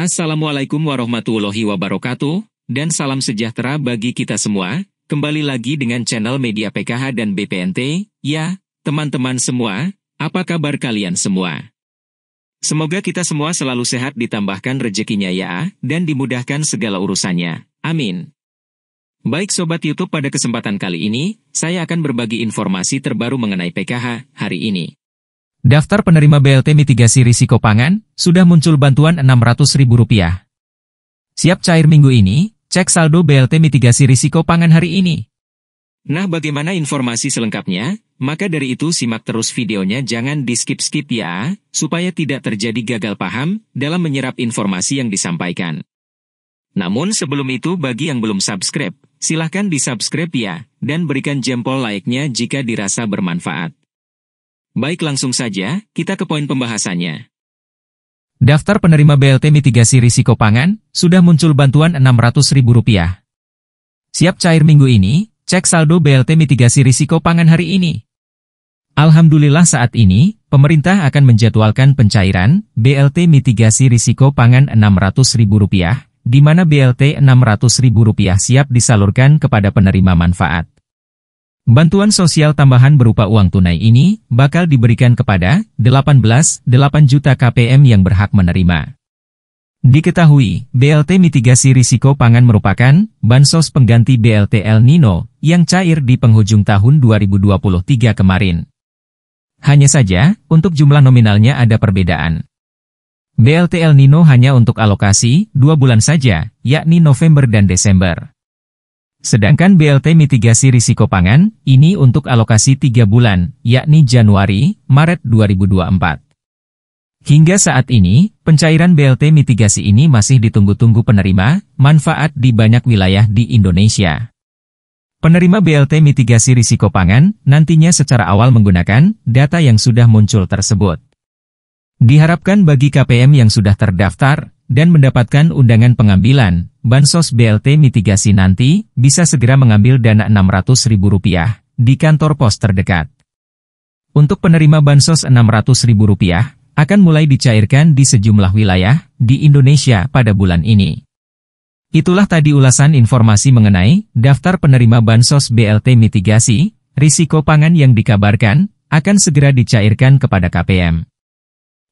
Assalamualaikum warahmatullahi wabarakatuh, dan salam sejahtera bagi kita semua. Kembali lagi dengan channel media PKH dan BPNT, ya, teman-teman semua, apa kabar kalian semua? Semoga kita semua selalu sehat ditambahkan rezekinya ya, dan dimudahkan segala urusannya. Amin. Baik Sobat Youtube pada kesempatan kali ini, saya akan berbagi informasi terbaru mengenai PKH hari ini. Daftar penerima BLT mitigasi risiko pangan, sudah muncul bantuan Rp600.000. Siap cair minggu ini, cek saldo BLT mitigasi risiko pangan hari ini. Nah bagaimana informasi selengkapnya? Maka dari itu simak terus videonya jangan di skip-skip ya, supaya tidak terjadi gagal paham dalam menyerap informasi yang disampaikan. Namun sebelum itu bagi yang belum subscribe, silahkan di-subscribe ya, dan berikan jempol like-nya jika dirasa bermanfaat. Baik langsung saja, kita ke poin pembahasannya. Daftar penerima BLT mitigasi risiko pangan, sudah muncul bantuan Rp600.000. Siap cair minggu ini, cek saldo BLT mitigasi risiko pangan hari ini. Alhamdulillah saat ini, pemerintah akan menjadwalkan pencairan BLT mitigasi risiko pangan Rp600.000, di mana BLT Rp600.000 siap disalurkan kepada penerima manfaat. Bantuan sosial tambahan berupa uang tunai ini bakal diberikan kepada 18,8 juta KPM yang berhak menerima. Diketahui, BLT mitigasi risiko pangan merupakan bansos pengganti BLT El Nino yang cair di penghujung tahun 2023 kemarin. Hanya saja, untuk jumlah nominalnya ada perbedaan. BLT El Nino hanya untuk alokasi dua bulan saja, yakni November dan Desember. Sedangkan BLT mitigasi risiko pangan, ini untuk alokasi 3 bulan, yakni Januari, Maret 2024. Hingga saat ini, pencairan BLT mitigasi ini masih ditunggu-tunggu penerima, manfaat di banyak wilayah di Indonesia. Penerima BLT mitigasi risiko pangan nantinya secara awal menggunakan data yang sudah muncul tersebut. Diharapkan bagi KPM yang sudah terdaftar, dan mendapatkan undangan pengambilan, Bansos BLT mitigasi nanti bisa segera mengambil dana Rp600.000 di kantor pos terdekat. Untuk penerima Bansos Rp600.000 akan mulai dicairkan di sejumlah wilayah di Indonesia pada bulan ini. Itulah tadi ulasan informasi mengenai daftar penerima Bansos BLT mitigasi, risiko pangan yang dikabarkan akan segera dicairkan kepada KPM.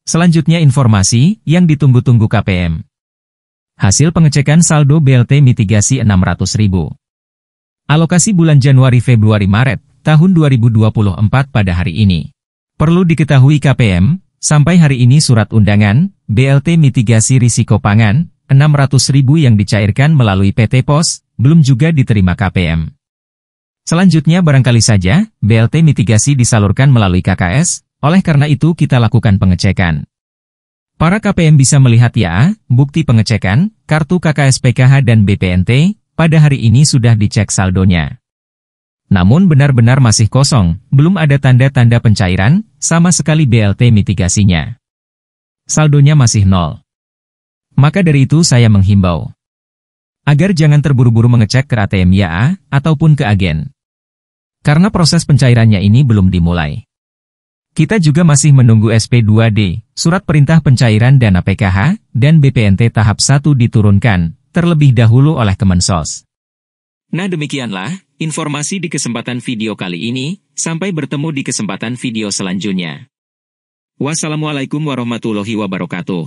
Selanjutnya informasi yang ditunggu-tunggu KPM. Hasil pengecekan saldo BLT mitigasi 600.000. Alokasi bulan Januari-Februari-Maret tahun 2024 pada hari ini. Perlu diketahui KPM, sampai hari ini surat undangan BLT mitigasi risiko pangan 600.000 yang dicairkan melalui PT Pos belum juga diterima KPM. Selanjutnya barangkali saja, BLT mitigasi disalurkan melalui KKS, oleh karena itu kita lakukan pengecekan. Para KPM bisa melihat YA, bukti pengecekan, kartu KKSPKH dan BPNT, pada hari ini sudah dicek saldonya. Namun benar-benar masih kosong, belum ada tanda-tanda pencairan, sama sekali BLT mitigasinya. Saldonya masih nol. Maka dari itu saya menghimbau. Agar jangan terburu-buru mengecek ke ATM YA, ataupun ke agen. Karena proses pencairannya ini belum dimulai. Kita juga masih menunggu SP2D, Surat Perintah Pencairan Dana PKH, dan BPNT tahap 1 diturunkan, terlebih dahulu oleh Kemensos. Nah demikianlah, informasi di kesempatan video kali ini, sampai bertemu di kesempatan video selanjutnya. Wassalamualaikum warahmatullahi wabarakatuh.